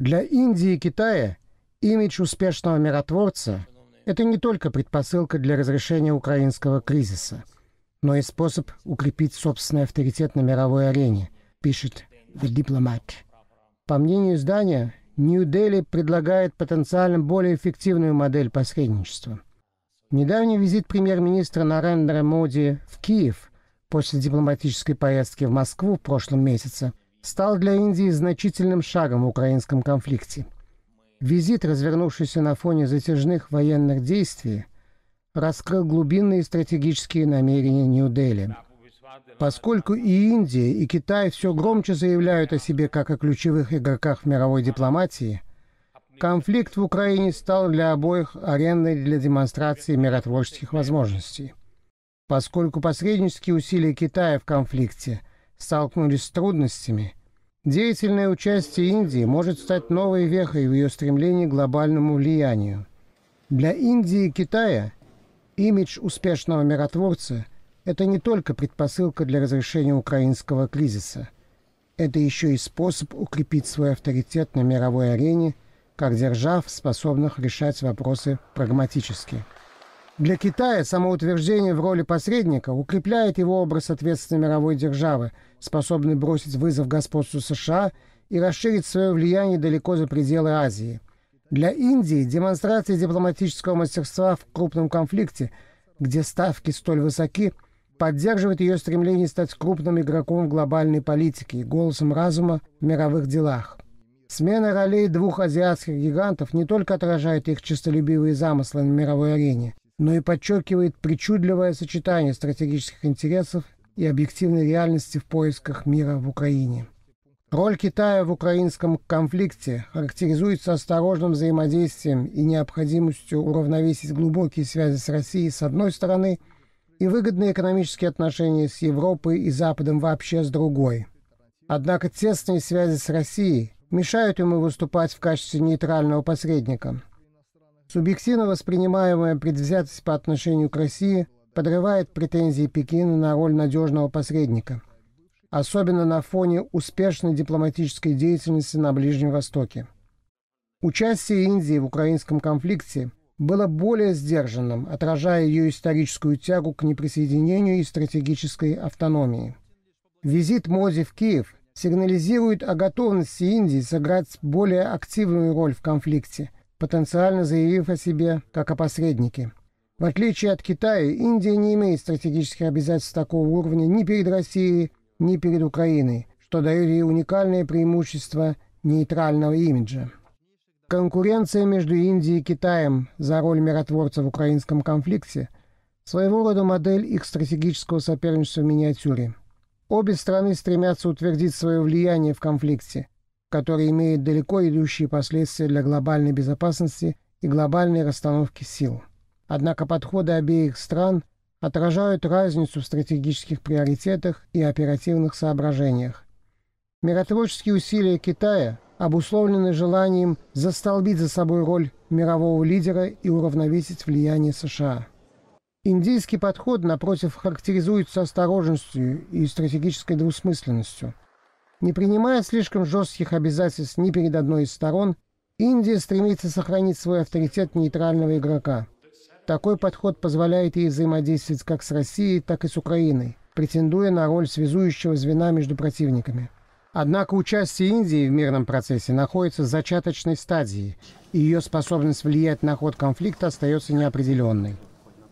Для Индии и Китая имидж успешного миротворца – это не только предпосылка для разрешения украинского кризиса, но и способ укрепить собственный авторитет на мировой арене, пишет The Diplomat. По мнению издания, Нью-Дели предлагает потенциально более эффективную модель посредничества. Недавний визит премьер-министра Нарендра Моди в Киев после дипломатической поездки в Москву в прошлом месяце – стал для Индии значительным шагом в украинском конфликте. Визит, развернувшийся на фоне затяжных военных действий, раскрыл глубинные стратегические намерения Нью-Дели. Поскольку и Индия, и Китай все громче заявляют о себе как о ключевых игроках в мировой дипломатии, конфликт в Украине стал для обоих ареной для демонстрации миротворческих возможностей. Поскольку посреднические усилия Китая в конфликте – столкнулись с трудностями, деятельное участие Индии может стать новой вехой в ее стремлении к глобальному влиянию. Для Индии и Китая имидж успешного миротворца – это не только предпосылка для разрешения украинского кризиса. Это еще и способ укрепить свой авторитет на мировой арене как держав, способных решать вопросы прагматически. Для Китая самоутверждение в роли посредника укрепляет его образ ответственной мировой державы, способной бросить вызов господству США и расширить свое влияние далеко за пределы Азии. Для Индии демонстрация дипломатического мастерства в крупном конфликте, где ставки столь высоки, поддерживает ее стремление стать крупным игроком в глобальной политике и голосом разума в мировых делах. Смена ролей двух азиатских гигантов не только отражает их честолюбивые замыслы на мировой арене, но и подчеркивает причудливое сочетание стратегических интересов и объективной реальности в поисках мира в Украине. Роль Китая в украинском конфликте характеризуется осторожным взаимодействием и необходимостью уравновесить глубокие связи с Россией с одной стороны и выгодные экономические отношения с Европой и Западом вообще с другой. Однако тесные связи с Россией мешают ему выступать в качестве нейтрального посредника – Субъективно воспринимаемая предвзятость по отношению к России подрывает претензии Пекина на роль надежного посредника, особенно на фоне успешной дипломатической деятельности на Ближнем Востоке. Участие Индии в украинском конфликте было более сдержанным, отражая ее историческую тягу к неприсоединению и стратегической автономии. Визит Моди в Киев сигнализирует о готовности Индии сыграть более активную роль в конфликте – потенциально заявив о себе как о посреднике. В отличие от Китая, Индия не имеет стратегических обязательств такого уровня ни перед Россией, ни перед Украиной, что дает ей уникальное преимущество нейтрального имиджа. Конкуренция между Индией и Китаем за роль миротворца в украинском конфликте – своего рода модель их стратегического соперничества в миниатюре. Обе страны стремятся утвердить свое влияние в конфликте – который имеет далеко идущие последствия для глобальной безопасности и глобальной расстановки сил. Однако подходы обеих стран отражают разницу в стратегических приоритетах и оперативных соображениях. Миротворческие усилия Китая обусловлены желанием застолбить за собой роль мирового лидера и уравновесить влияние США. Индийский подход, напротив, характеризуется осторожностью и стратегической двусмысленностью – не принимая слишком жестких обязательств ни перед одной из сторон, Индия стремится сохранить свой авторитет нейтрального игрока. Такой подход позволяет ей взаимодействовать как с Россией, так и с Украиной, претендуя на роль связующего звена между противниками. Однако участие Индии в мирном процессе находится в зачаточной стадии, и ее способность влиять на ход конфликта остается неопределенной.